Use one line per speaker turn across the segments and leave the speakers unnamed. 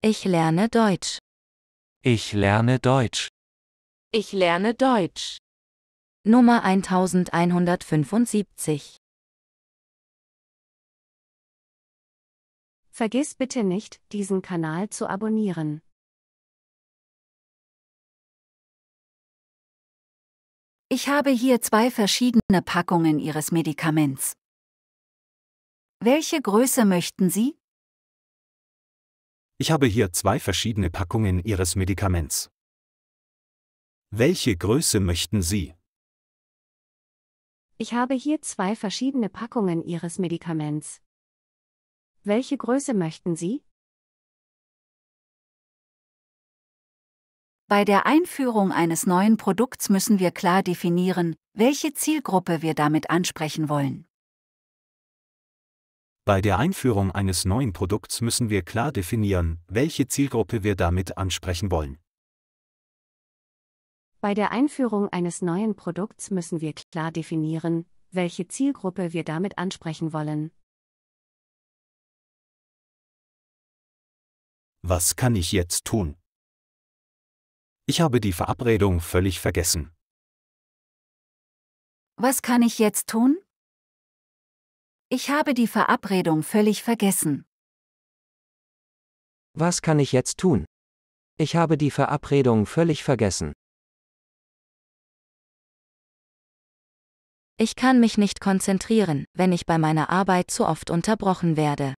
Ich lerne Deutsch.
Ich lerne Deutsch.
Ich lerne Deutsch. Nummer 1175. Vergiss bitte nicht, diesen Kanal zu abonnieren. Ich habe hier zwei verschiedene Packungen Ihres Medikaments. Welche Größe möchten Sie?
Ich habe hier zwei verschiedene Packungen Ihres Medikaments. Welche Größe möchten Sie?
Ich habe hier zwei verschiedene Packungen Ihres Medikaments.
Welche Größe möchten Sie? Bei der Einführung eines neuen Produkts müssen wir klar definieren,
welche Zielgruppe wir damit ansprechen wollen.
Bei der Einführung eines neuen Produkts müssen wir klar definieren, welche Zielgruppe wir damit ansprechen wollen.
Bei der Einführung eines neuen Produkts müssen wir klar definieren, welche Zielgruppe wir damit ansprechen wollen.
Was kann ich jetzt tun? Ich habe die Verabredung völlig vergessen.
Was kann ich jetzt tun? Ich habe die Verabredung völlig vergessen.
Was kann ich jetzt tun? Ich habe die Verabredung völlig vergessen.
Ich kann mich nicht konzentrieren, wenn ich bei meiner Arbeit zu oft unterbrochen werde.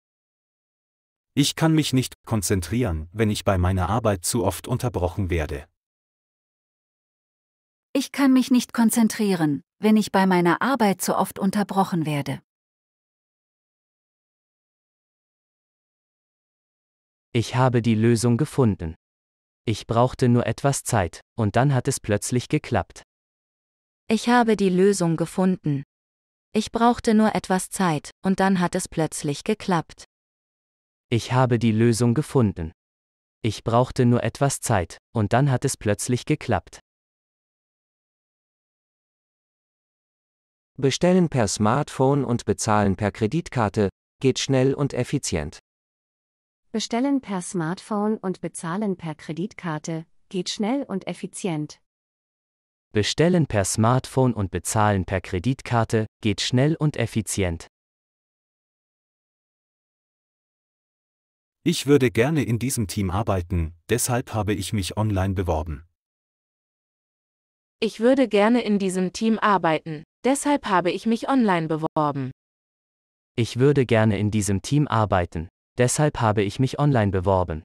Ich kann mich nicht konzentrieren, wenn ich bei meiner Arbeit zu oft unterbrochen werde.
Ich kann mich nicht konzentrieren, wenn ich bei meiner Arbeit zu oft unterbrochen werde.
Ich habe die Lösung gefunden.
Ich brauchte nur etwas Zeit, und dann hat es plötzlich geklappt.
Ich habe die Lösung gefunden. Ich brauchte nur etwas Zeit, und dann hat es plötzlich geklappt.
Ich habe die Lösung gefunden. Ich brauchte nur etwas Zeit, und dann hat es plötzlich geklappt.
Bestellen per Smartphone und bezahlen per Kreditkarte,
geht schnell und effizient.
Bestellen per Smartphone und bezahlen per Kreditkarte geht schnell und effizient.
Bestellen per Smartphone und bezahlen per Kreditkarte geht schnell und effizient.
Ich würde gerne in diesem Team arbeiten, deshalb habe ich mich online beworben.
Ich würde gerne in diesem Team arbeiten, deshalb habe ich mich online beworben.
Ich würde gerne
in diesem Team arbeiten, Deshalb habe ich mich online beworben.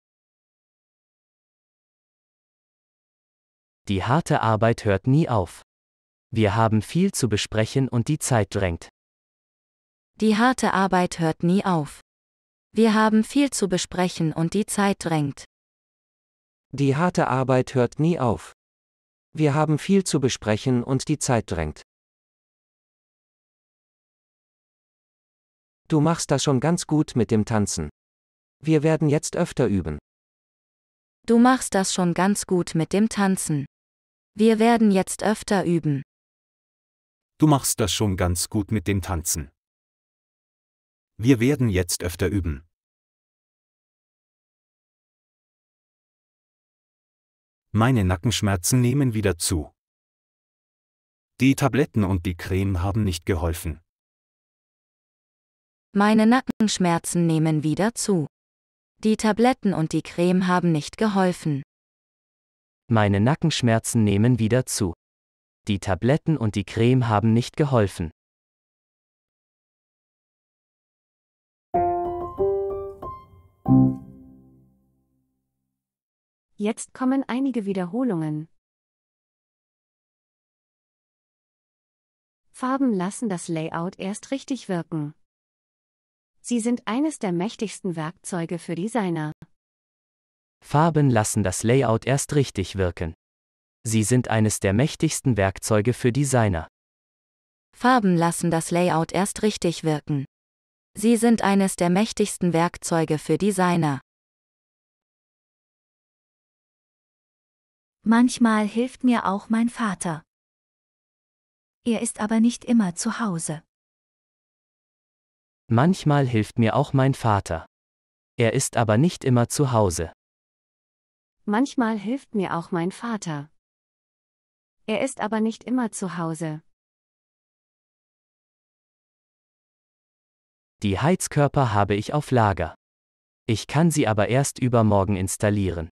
Die harte Arbeit hört nie auf. Wir haben viel zu besprechen und die Zeit drängt.
Die harte Arbeit hört nie auf. Wir haben viel zu besprechen und die Zeit drängt.
Die harte Arbeit hört nie auf. Wir haben viel zu besprechen und die Zeit drängt. Du machst das schon ganz gut mit dem Tanzen. Wir werden jetzt öfter üben.
Du machst das schon ganz gut mit dem Tanzen. Wir werden jetzt öfter üben.
Du machst das schon ganz gut mit dem Tanzen. Wir
werden jetzt öfter üben.
Meine Nackenschmerzen nehmen wieder zu. Die Tabletten und die Creme haben nicht geholfen.
Meine Nackenschmerzen nehmen wieder zu. Die Tabletten und die Creme haben nicht geholfen.
Meine Nackenschmerzen nehmen wieder zu. Die Tabletten und
die Creme haben nicht geholfen.
Jetzt kommen einige Wiederholungen.
Farben lassen das Layout erst richtig wirken. Sie sind eines der mächtigsten Werkzeuge für Designer.
Farben lassen das Layout erst richtig wirken. Sie sind eines der mächtigsten Werkzeuge für Designer.
Farben lassen das Layout erst richtig wirken. Sie sind
eines der mächtigsten Werkzeuge für Designer. Manchmal hilft mir auch mein Vater. Er ist aber nicht immer zu Hause.
Manchmal hilft mir auch mein Vater. Er ist aber nicht immer zu Hause.
Manchmal hilft mir auch mein Vater. Er ist aber nicht immer zu Hause.
Die Heizkörper
habe ich auf Lager. Ich kann sie aber erst übermorgen installieren.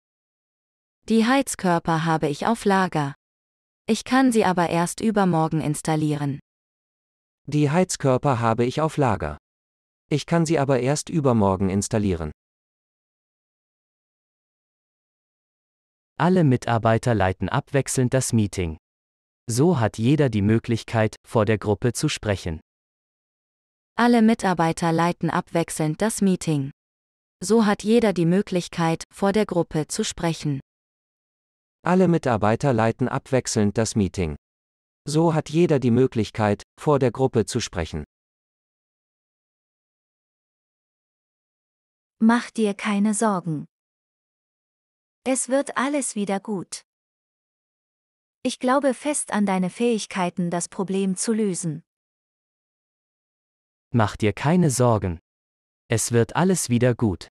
Die Heizkörper habe ich auf Lager. Ich kann sie aber erst übermorgen installieren.
Die Heizkörper habe ich auf Lager. Ich kann sie aber erst übermorgen installieren.
Alle Mitarbeiter leiten abwechselnd das Meeting. So hat jeder die Möglichkeit, vor der Gruppe zu sprechen.
Alle Mitarbeiter leiten abwechselnd das Meeting. So hat jeder die Möglichkeit, vor der Gruppe zu sprechen.
Alle Mitarbeiter leiten abwechselnd das Meeting. So hat jeder die Möglichkeit, vor der Gruppe zu sprechen.
Mach dir keine Sorgen. Es wird alles wieder gut. Ich glaube fest an deine Fähigkeiten, das Problem zu lösen.
Mach dir keine Sorgen. Es wird alles wieder gut.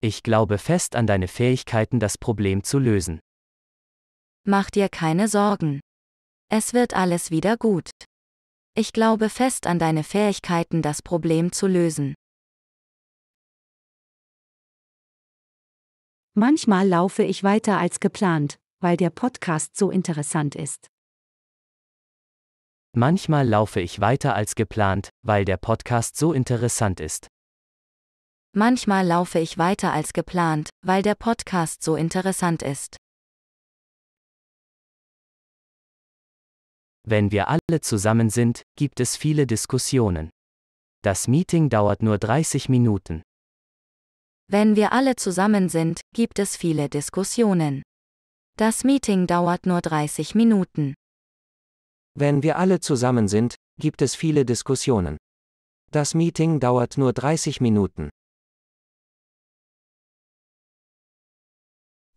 Ich glaube fest an deine Fähigkeiten, das Problem zu lösen.
Mach dir keine Sorgen. Es wird alles wieder gut. Ich glaube fest an deine Fähigkeiten, das Problem zu lösen.
Manchmal laufe ich weiter
als geplant, weil der Podcast so interessant ist.
Manchmal laufe ich weiter als geplant, weil der Podcast so interessant ist.
Manchmal laufe ich weiter als geplant, weil der Podcast so interessant
ist.
Wenn wir alle
zusammen sind, gibt es viele Diskussionen. Das Meeting dauert nur 30 Minuten.
Wenn wir alle zusammen sind, gibt es viele Diskussionen. Das Meeting dauert nur 30 Minuten.
Wenn wir alle zusammen sind, gibt es viele Diskussionen. Das Meeting dauert nur 30 Minuten.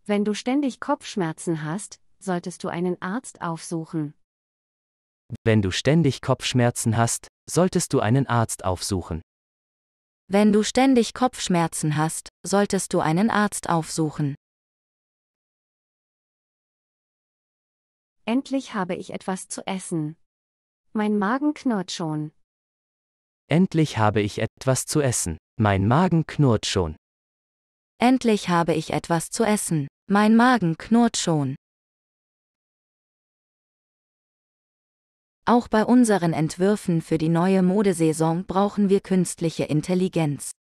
Wenn du
ständig Kopfschmerzen hast, solltest du einen Arzt aufsuchen.
Wenn du ständig Kopfschmerzen hast, solltest du einen Arzt aufsuchen.
Wenn du ständig Kopfschmerzen hast, solltest du einen Arzt aufsuchen.
Endlich habe ich etwas zu essen.
Mein Magen knurrt schon.
Endlich habe ich etwas zu essen. Mein Magen knurrt schon.
Endlich habe ich etwas zu essen. Mein
Magen knurrt schon.
Auch bei unseren Entwürfen für die neue Modesaison brauchen wir künstliche Intelligenz.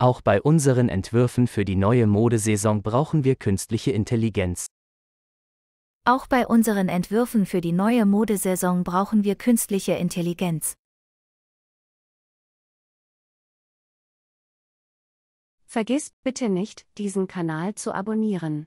Auch bei unseren Entwürfen für die neue Modesaison brauchen wir künstliche Intelligenz.
Auch bei unseren Entwürfen für die neue Modesaison
brauchen wir künstliche Intelligenz. Vergiss bitte nicht, diesen Kanal zu abonnieren.